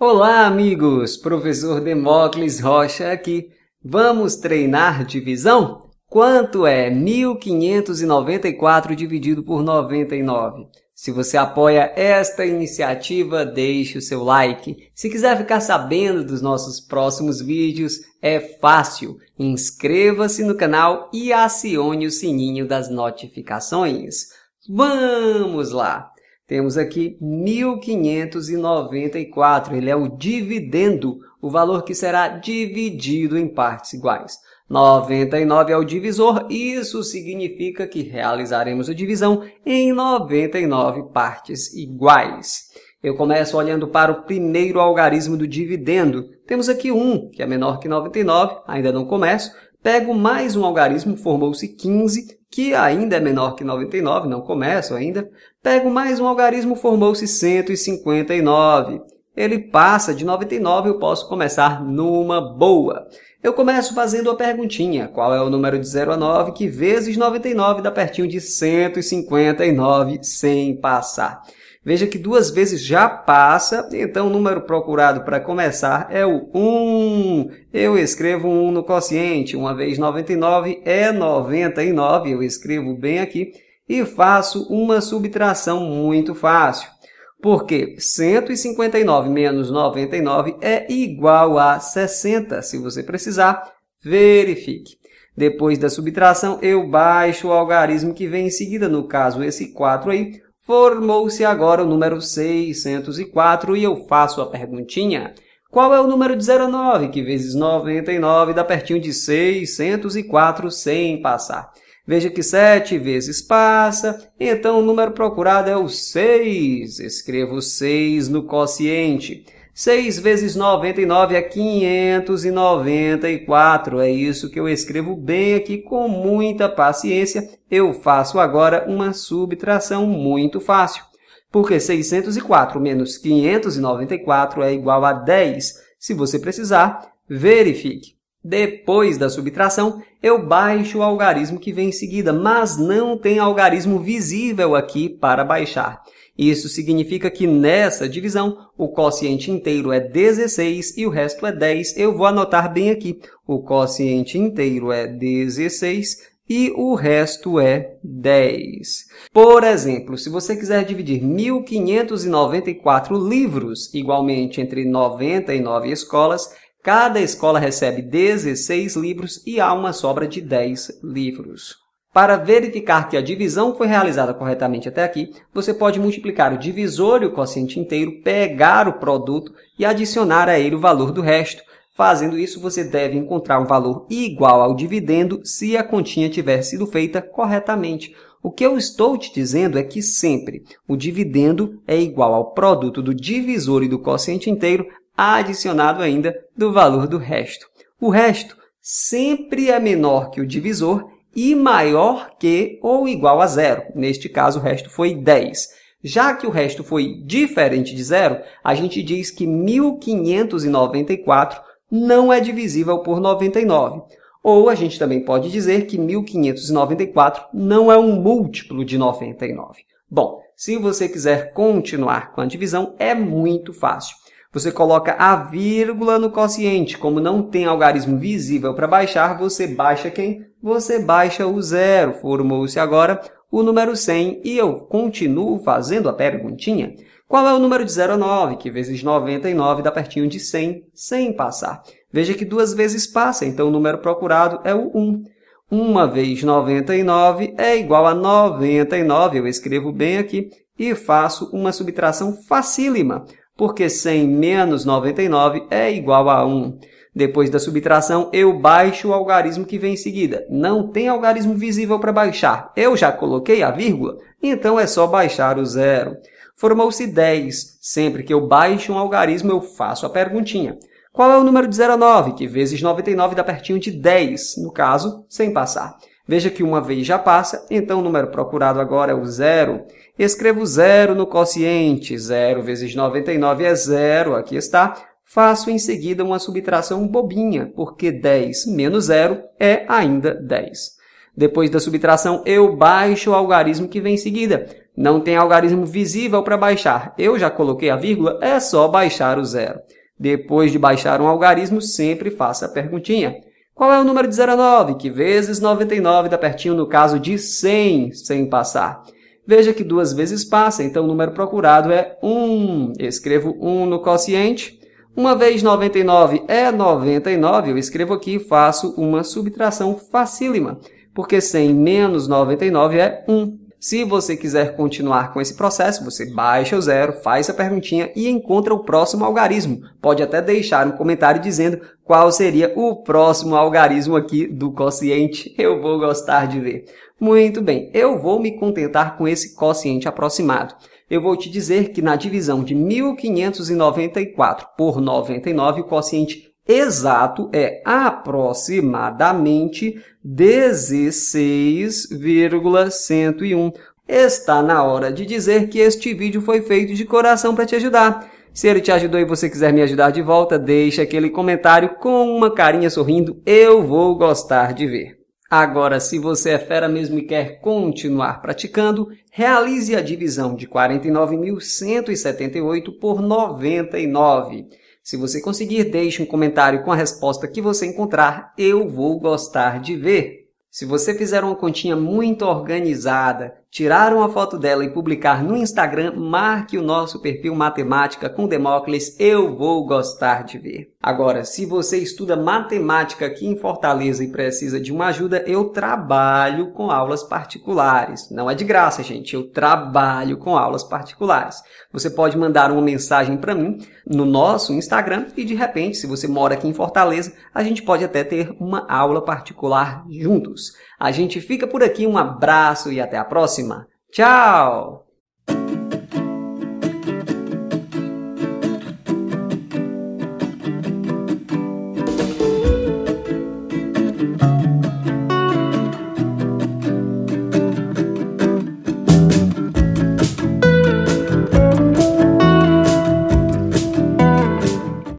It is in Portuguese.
Olá, amigos! Professor Demócles Rocha aqui. Vamos treinar divisão? Quanto é 1594 dividido por 99? Se você apoia esta iniciativa, deixe o seu like. Se quiser ficar sabendo dos nossos próximos vídeos, é fácil. Inscreva-se no canal e acione o sininho das notificações. Vamos lá! Temos aqui 1.594, ele é o dividendo, o valor que será dividido em partes iguais. 99 é o divisor, isso significa que realizaremos a divisão em 99 partes iguais. Eu começo olhando para o primeiro algarismo do dividendo. Temos aqui 1, que é menor que 99, ainda não começo pego mais um algarismo, formou-se 15, que ainda é menor que 99, não começo ainda. Pego mais um algarismo, formou-se 159. Ele passa de 99, eu posso começar numa boa. Eu começo fazendo a perguntinha, qual é o número de 0 a 9, que vezes 99 dá pertinho de 159, sem passar. Veja que duas vezes já passa, então o número procurado para começar é o 1. Eu escrevo 1 no quociente, uma vez 99 é 99, eu escrevo bem aqui e faço uma subtração muito fácil. Porque 159 menos 99 é igual a 60. Se você precisar, verifique. Depois da subtração, eu baixo o algarismo que vem em seguida, no caso esse 4 aí, Formou-se agora o número 604 e eu faço a perguntinha. Qual é o número de 09 que vezes 99 dá pertinho de 604 sem passar? Veja que 7 vezes passa, então o número procurado é o 6. Escrevo 6 no quociente. 6 vezes 99 é 594. É isso que eu escrevo bem aqui com muita paciência. Eu faço agora uma subtração muito fácil. Porque 604 menos 594 é igual a 10. Se você precisar, verifique. Depois da subtração, eu baixo o algarismo que vem em seguida, mas não tem algarismo visível aqui para baixar. Isso significa que nessa divisão, o quociente inteiro é 16 e o resto é 10. Eu vou anotar bem aqui. O quociente inteiro é 16 e o resto é 10. Por exemplo, se você quiser dividir 1594 livros igualmente entre 99 escolas, cada escola recebe 16 livros e há uma sobra de 10 livros. Para verificar que a divisão foi realizada corretamente até aqui, você pode multiplicar o divisor e o quociente inteiro, pegar o produto e adicionar a ele o valor do resto. Fazendo isso, você deve encontrar um valor igual ao dividendo se a continha tiver sido feita corretamente. O que eu estou te dizendo é que sempre o dividendo é igual ao produto do divisor e do quociente inteiro adicionado ainda do valor do resto. O resto sempre é menor que o divisor e maior que ou igual a zero. Neste caso, o resto foi 10. Já que o resto foi diferente de zero, a gente diz que 1594 não é divisível por 99. Ou a gente também pode dizer que 1594 não é um múltiplo de 99. Bom, se você quiser continuar com a divisão, é muito fácil você coloca a vírgula no quociente. Como não tem algarismo visível para baixar, você baixa quem? Você baixa o zero. Formou-se agora o número 100 e eu continuo fazendo a perguntinha. Qual é o número de 0 a 9, que vezes 99 dá pertinho de 100, sem passar? Veja que duas vezes passa, então o número procurado é o 1. 1 vezes 99 é igual a 99, eu escrevo bem aqui, e faço uma subtração facílima porque 100 menos 99 é igual a 1. Depois da subtração, eu baixo o algarismo que vem em seguida. Não tem algarismo visível para baixar. Eu já coloquei a vírgula, então é só baixar o zero. Formou-se 10. Sempre que eu baixo um algarismo, eu faço a perguntinha. Qual é o número de 0 a 9, que vezes 99 dá pertinho de 10, no caso, sem passar. Veja que uma vez já passa, então o número procurado agora é o zero. Escrevo zero no quociente, zero vezes 99 é zero, aqui está. Faço em seguida uma subtração bobinha, porque 10 menos zero é ainda 10. Depois da subtração, eu baixo o algarismo que vem em seguida. Não tem algarismo visível para baixar. Eu já coloquei a vírgula, é só baixar o zero. Depois de baixar um algarismo, sempre faça a perguntinha. Qual é o número de 0 a 9? Que vezes 99 dá pertinho no caso de 100, sem passar. Veja que duas vezes passa, então o número procurado é 1. escrevo 1 no quociente. Uma vez 99 é 99, eu escrevo aqui e faço uma subtração facílima, porque 100 menos 99 é 1. Se você quiser continuar com esse processo, você baixa o zero, faz a perguntinha e encontra o próximo algarismo. Pode até deixar um comentário dizendo qual seria o próximo algarismo aqui do quociente. Eu vou gostar de ver. Muito bem, eu vou me contentar com esse quociente aproximado. Eu vou te dizer que na divisão de 1594 por 99, o quociente exato é aproximadamente 16,101. Está na hora de dizer que este vídeo foi feito de coração para te ajudar. Se ele te ajudou e você quiser me ajudar de volta, deixa aquele comentário com uma carinha sorrindo, eu vou gostar de ver. Agora, se você é fera mesmo e quer continuar praticando, realize a divisão de 49.178 por 99. Se você conseguir, deixe um comentário com a resposta que você encontrar. Eu vou gostar de ver. Se você fizer uma continha muito organizada tirar uma foto dela e publicar no Instagram, marque o nosso perfil Matemática com Demócles, eu vou gostar de ver. Agora, se você estuda matemática aqui em Fortaleza e precisa de uma ajuda, eu trabalho com aulas particulares. Não é de graça, gente, eu trabalho com aulas particulares. Você pode mandar uma mensagem para mim no nosso Instagram e de repente, se você mora aqui em Fortaleza, a gente pode até ter uma aula particular juntos. A gente fica por aqui, um abraço e até a próxima próxima. Tchau!